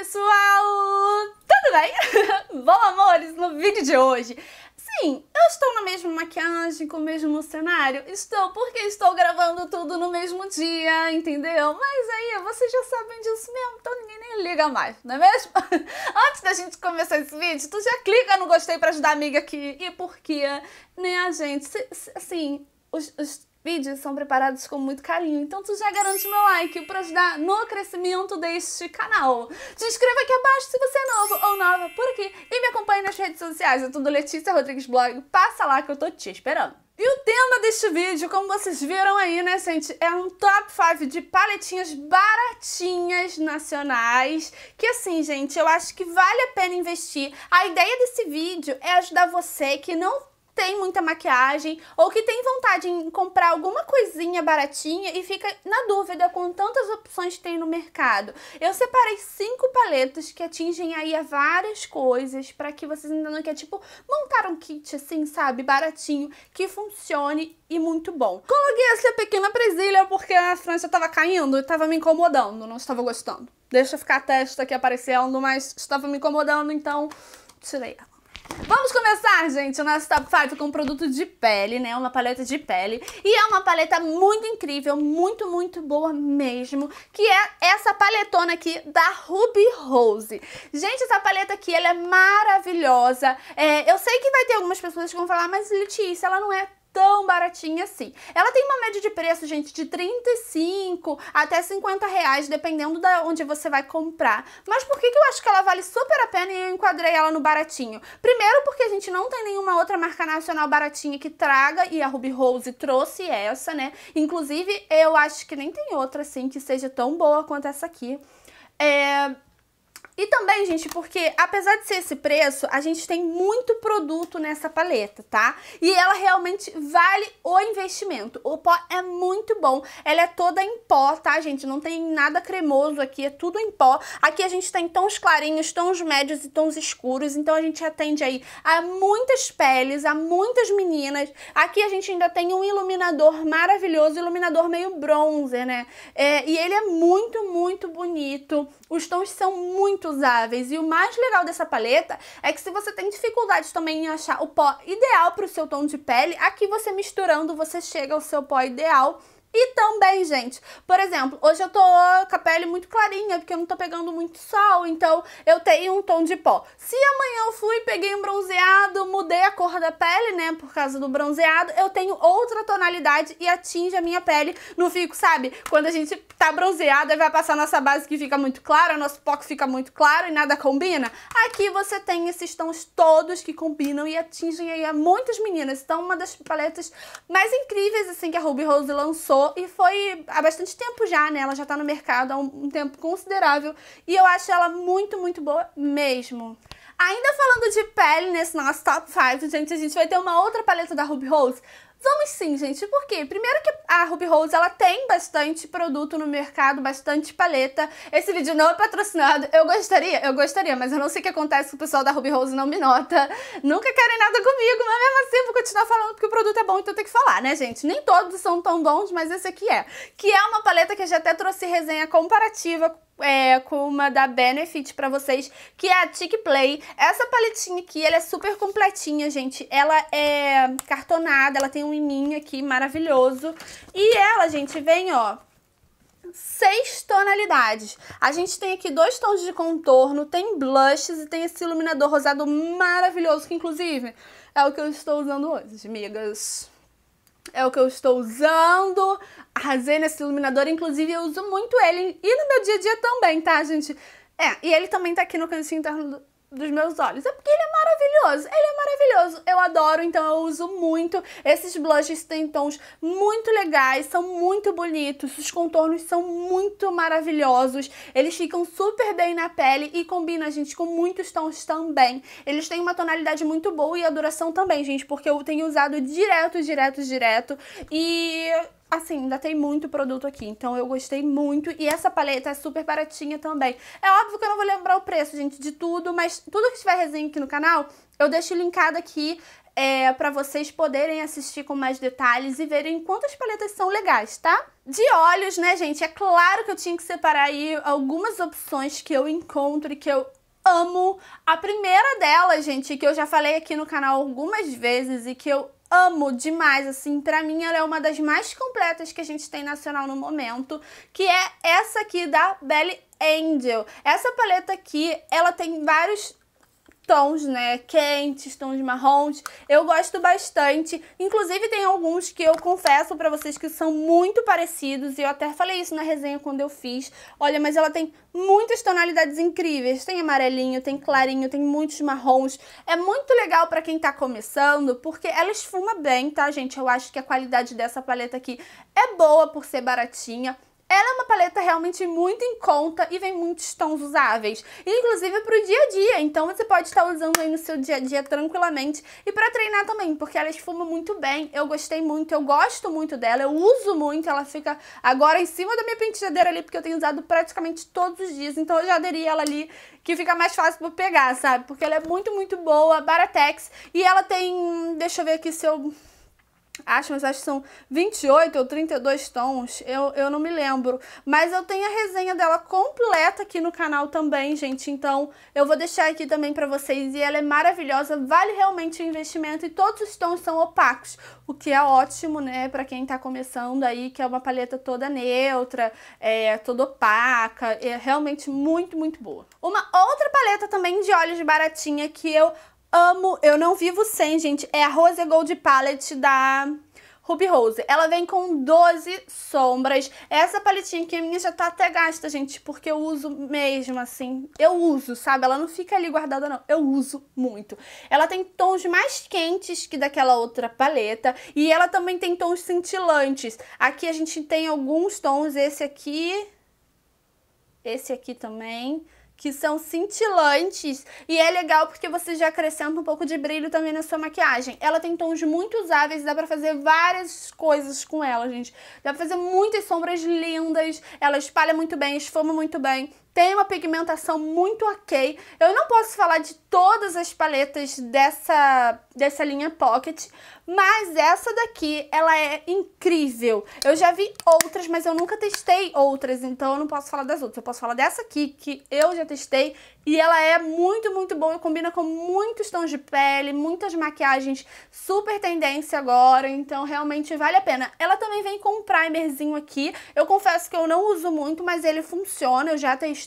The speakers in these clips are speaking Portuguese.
pessoal! Tudo bem? Bom, amores, no vídeo de hoje... Sim, eu estou na mesma maquiagem, com o mesmo cenário. Estou porque estou gravando tudo no mesmo dia, entendeu? Mas aí, vocês já sabem disso mesmo, então ninguém nem liga mais, não é mesmo? Antes da gente começar esse vídeo, tu já clica no gostei pra ajudar a amiga aqui. E porque, né, gente, se, se, assim... os, os Vídeos são preparados com muito carinho, então tu já garante meu like para ajudar no crescimento deste canal. Se inscreva aqui abaixo se você é novo ou nova por aqui e me acompanhe nas redes sociais. É tudo Letícia Rodrigues Blog. Passa lá que eu tô te esperando. E o tema deste vídeo, como vocês viram aí, né, gente, é um top 5 de paletinhas baratinhas nacionais, que assim, gente, eu acho que vale a pena investir. A ideia desse vídeo é ajudar você que não tem muita maquiagem ou que tem vontade em comprar alguma coisinha baratinha e fica na dúvida com tantas opções que tem no mercado. Eu separei cinco paletas que atingem aí a várias coisas para que vocês entendam que é tipo montar um kit assim, sabe, baratinho, que funcione e muito bom. Coloquei essa pequena presilha porque a frança estava caindo e estava me incomodando, não estava gostando. Deixa ficar a testa aqui aparecendo, mas estava me incomodando, então tirei ela. Vamos começar, gente, o nosso Top 5 com um produto de pele, né? Uma paleta de pele. E é uma paleta muito incrível, muito, muito boa mesmo, que é essa paletona aqui da Ruby Rose. Gente, essa paleta aqui, ela é maravilhosa. É, eu sei que vai ter algumas pessoas que vão falar, mas Letícia, ela não é tão baratinha assim. Ela tem uma média de preço, gente, de 35 até 50 reais, dependendo da onde você vai comprar. Mas por que, que eu acho que ela vale super a pena e eu enquadrei ela no baratinho? Primeiro porque a gente não tem nenhuma outra marca nacional baratinha que traga, e a Ruby Rose trouxe essa, né? Inclusive, eu acho que nem tem outra, assim, que seja tão boa quanto essa aqui. É, e também, gente, porque apesar de ser esse preço, a gente tem muito produto nessa paleta, tá? E ela realmente vale o investimento. O pó é muito bom, ela é toda em pó, tá, gente? Não tem nada cremoso aqui, é tudo em pó. Aqui a gente tem tons clarinhos, tons médios e tons escuros, então a gente atende aí a muitas peles, a muitas meninas. Aqui a gente ainda tem um iluminador maravilhoso, iluminador meio bronzer né? É, e ele é muito, muito bonito. Os tons são muito usáveis. E o mais legal dessa paleta é que se você tem dificuldade também em achar o pó ideal para o seu tom de pele, aqui você misturando, você chega ao seu pó ideal e também, gente, por exemplo, hoje eu tô com a pele muito clarinha, porque eu não tô pegando muito sol, então eu tenho um tom de pó. Se amanhã eu fui, peguei um bronzeado, mudei a cor da pele, né, por causa do bronzeado, eu tenho outra tonalidade e atinge a minha pele. Não fico, sabe, quando a gente tá bronzeado e vai passar nossa base que fica muito clara, nosso pó que fica muito claro e nada combina. Aqui você tem esses tons todos que combinam e atingem aí a muitas meninas. Então, uma das paletas mais incríveis, assim, que a Ruby Rose lançou lançou e foi há bastante tempo já, né? Ela já tá no mercado há um tempo considerável e eu acho ela muito, muito boa mesmo. Ainda falando de pele nesse né, nosso top 5, gente, a gente vai ter uma outra paleta da Ruby Rose Vamos sim, gente. Por quê? Primeiro que a Ruby Rose, ela tem bastante produto no mercado, bastante paleta. Esse vídeo não é patrocinado. Eu gostaria, eu gostaria, mas eu não sei o que acontece que o pessoal da Ruby Rose não me nota. Nunca querem nada comigo, mas mesmo assim vou continuar falando porque o produto é bom, então eu tenho que falar, né, gente? Nem todos são tão bons, mas esse aqui é. Que é uma paleta que eu já até trouxe resenha comparativa é, com uma da Benefit para vocês, que é a Tic Play. Essa paletinha aqui, ela é super completinha, gente. Ela é cartonada, ela tem um iminho aqui maravilhoso. E ela, gente, vem, ó, seis tonalidades. A gente tem aqui dois tons de contorno, tem blushes e tem esse iluminador rosado maravilhoso, que inclusive é o que eu estou usando hoje, amigas é o que eu estou usando. Arrasei nesse iluminador, inclusive eu uso muito ele e no meu dia a dia também, tá, gente? É, e ele também tá aqui no cantinho interno do, dos meus olhos. É porque ele é maravilhoso. Ele é maravilhoso. Eu adoro, então eu uso muito. Esses blushes têm tons muito legais, são muito bonitos. Os contornos são muito maravilhosos. Eles ficam super bem na pele e combinam, gente, com muitos tons também. Eles têm uma tonalidade muito boa e a duração também, gente, porque eu tenho usado direto, direto, direto. E assim, ainda tem muito produto aqui, então eu gostei muito. E essa paleta é super baratinha também. É óbvio que eu não vou lembrar o preço, gente, de tudo, mas tudo que tiver resenha aqui no canal, eu deixo linkado aqui é, para vocês poderem assistir com mais detalhes e verem quantas paletas são legais, tá? De olhos, né, gente? É claro que eu tinha que separar aí algumas opções que eu encontro e que eu amo. A primeira delas, gente, que eu já falei aqui no canal algumas vezes e que eu amo demais, assim, pra mim ela é uma das mais completas que a gente tem nacional no momento, que é essa aqui da Belly Angel. Essa paleta aqui, ela tem vários tons, né, quentes, tons marrons. Eu gosto bastante. Inclusive tem alguns que eu confesso para vocês que são muito parecidos e eu até falei isso na resenha quando eu fiz. Olha, mas ela tem muitas tonalidades incríveis. Tem amarelinho, tem clarinho, tem muitos marrons. É muito legal para quem tá começando, porque ela esfuma bem, tá, gente? Eu acho que a qualidade dessa paleta aqui é boa por ser baratinha. Ela é uma paleta realmente muito em conta e vem muitos tons usáveis, inclusive para o dia a dia, então você pode estar usando aí no seu dia a dia tranquilamente e para treinar também, porque ela esfuma muito bem, eu gostei muito, eu gosto muito dela, eu uso muito, ela fica agora em cima da minha penteadeira ali, porque eu tenho usado praticamente todos os dias, então eu já aderi ela ali, que fica mais fácil para pegar, sabe? Porque ela é muito, muito boa, Baratex, e ela tem, deixa eu ver aqui se eu acho, mas acho que são 28 ou 32 tons, eu, eu não me lembro. Mas eu tenho a resenha dela completa aqui no canal também, gente, então eu vou deixar aqui também pra vocês. E ela é maravilhosa, vale realmente o investimento e todos os tons são opacos, o que é ótimo, né, pra quem tá começando aí, que é uma paleta toda neutra, é toda opaca, é realmente muito, muito boa. Uma outra paleta também de olhos baratinha que eu Amo, eu não vivo sem, gente. É a Rose Gold Palette da Ruby Rose. Ela vem com 12 sombras. É essa paletinha aqui minha já tá até gasta, gente, porque eu uso mesmo, assim. Eu uso, sabe? Ela não fica ali guardada, não. Eu uso muito. Ela tem tons mais quentes que daquela outra paleta. E ela também tem tons cintilantes. Aqui a gente tem alguns tons. Esse aqui... Esse aqui também que são cintilantes e é legal porque você já acrescenta um pouco de brilho também na sua maquiagem. Ela tem tons muito usáveis, dá pra fazer várias coisas com ela, gente. Dá pra fazer muitas sombras lindas, ela espalha muito bem, esfuma muito bem tem uma pigmentação muito ok. Eu não posso falar de todas as paletas dessa, dessa linha Pocket, mas essa daqui, ela é incrível. Eu já vi outras, mas eu nunca testei outras, então eu não posso falar das outras. Eu posso falar dessa aqui, que eu já testei, e ela é muito, muito boa combina com muitos tons de pele, muitas maquiagens, super tendência agora, então realmente vale a pena. Ela também vem com um primerzinho aqui. Eu confesso que eu não uso muito, mas ele funciona, eu já testei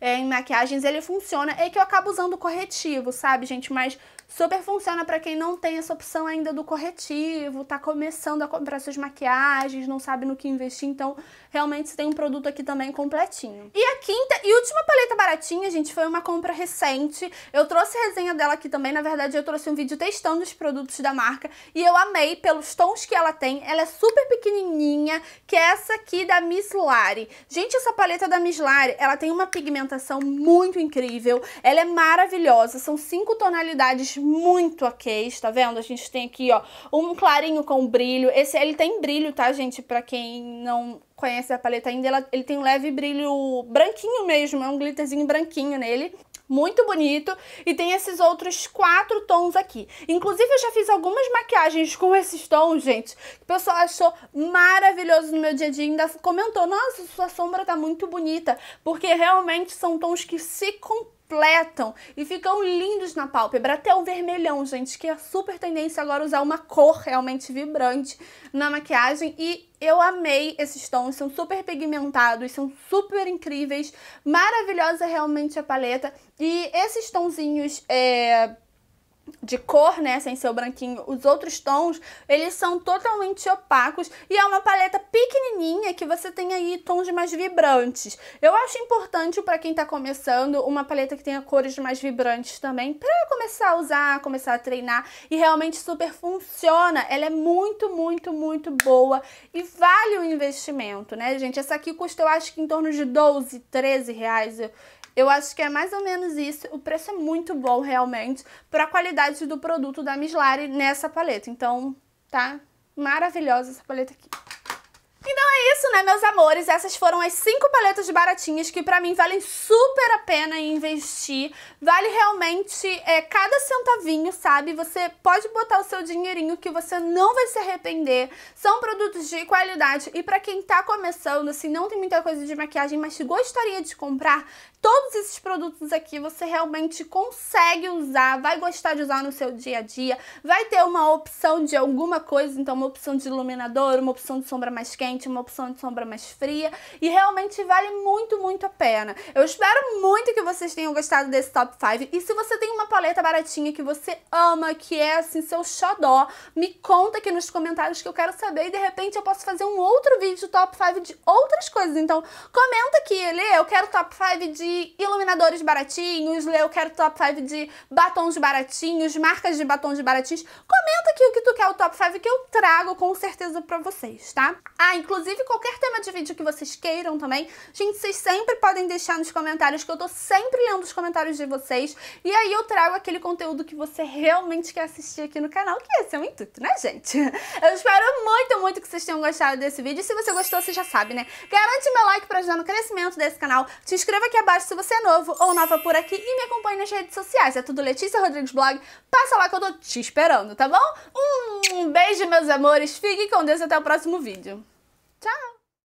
é, em maquiagens, ele funciona. É que eu acabo usando corretivo, sabe, gente? Mas super funciona para quem não tem essa opção ainda do corretivo, tá começando a comprar suas maquiagens, não sabe no que investir, então realmente você tem um produto aqui também completinho. E a quinta e última paleta baratinha, gente, foi uma compra recente. Eu trouxe resenha dela aqui também, na verdade eu trouxe um vídeo testando os produtos da marca e eu amei pelos tons que ela tem. Ela é super pequenininha, que é essa aqui da Miss Lari. Gente, essa paleta da Miss Lari, ela tem tem uma pigmentação muito incrível, ela é maravilhosa, são cinco tonalidades muito ok, tá vendo? A gente tem aqui, ó, um clarinho com brilho, esse ele tem brilho, tá, gente? Pra quem não conhece a paleta ainda, ela, ele tem um leve brilho branquinho mesmo, é um glitterzinho branquinho nele muito bonito e tem esses outros quatro tons aqui. Inclusive eu já fiz algumas maquiagens com esses tons, gente, que o pessoal achou maravilhoso no meu dia a dia, ainda comentou, nossa, sua sombra tá muito bonita, porque realmente são tons que se completam completam e ficam lindos na pálpebra, até o vermelhão, gente, que é super tendência agora usar uma cor realmente vibrante na maquiagem e eu amei esses tons, são super pigmentados, são super incríveis, maravilhosa realmente a paleta e esses tonzinhos é de cor, né, sem ser o branquinho, os outros tons, eles são totalmente opacos e é uma paleta pequenininha que você tem aí tons mais vibrantes. Eu acho importante para quem está começando uma paleta que tenha cores mais vibrantes também, para começar a usar, começar a treinar e realmente super funciona. Ela é muito, muito, muito boa e vale o investimento, né, gente? Essa aqui custa, eu acho que em torno de 12, 13 reais. Eu, eu acho que é mais ou menos isso. O preço é muito bom realmente para a qualidade qualidades do produto da Mislari nessa paleta. Então, tá maravilhosa essa paleta aqui. Então é isso, né, meus amores? Essas foram as cinco paletas baratinhas que pra mim valem super a pena investir. Vale realmente é, cada centavinho, sabe? Você pode botar o seu dinheirinho que você não vai se arrepender. São produtos de qualidade e pra quem tá começando, assim, não tem muita coisa de maquiagem, mas gostaria de comprar, todos esses produtos aqui você realmente consegue usar, vai gostar de usar no seu dia a dia, vai ter uma opção de alguma coisa, então uma opção de iluminador, uma opção de sombra mais quente, uma opção de sombra mais fria, e realmente vale muito, muito a pena. Eu espero muito que vocês tenham gostado desse top 5, e se você tem uma paleta baratinha que você ama, que é assim seu xodó, me conta aqui nos comentários que eu quero saber, e de repente eu posso fazer um outro vídeo top 5 de outras coisas, então comenta aqui, Lê, eu quero top 5 de iluminadores baratinhos, eu quero top 5 de batons baratinhos, marcas de batons baratinhos. Comenta aqui o que tu quer o top 5 que eu trago com certeza pra vocês, tá? Ah, inclusive qualquer tema de vídeo que vocês queiram também, gente, vocês sempre podem deixar nos comentários, que eu tô sempre lendo os comentários de vocês, e aí eu trago aquele conteúdo que você realmente quer assistir aqui no canal, que esse é o intuito, né, gente? Eu espero muito, muito que vocês tenham gostado desse vídeo, e se você gostou, você já sabe, né? Garante meu like pra ajudar no crescimento desse canal, se inscreva aqui abaixo se você é novo ou nova por aqui e me acompanhe nas redes sociais. É tudo Letícia Rodrigues Blog. Passa lá que eu tô te esperando, tá bom? Um beijo, meus amores. Fique com Deus até o próximo vídeo. Tchau!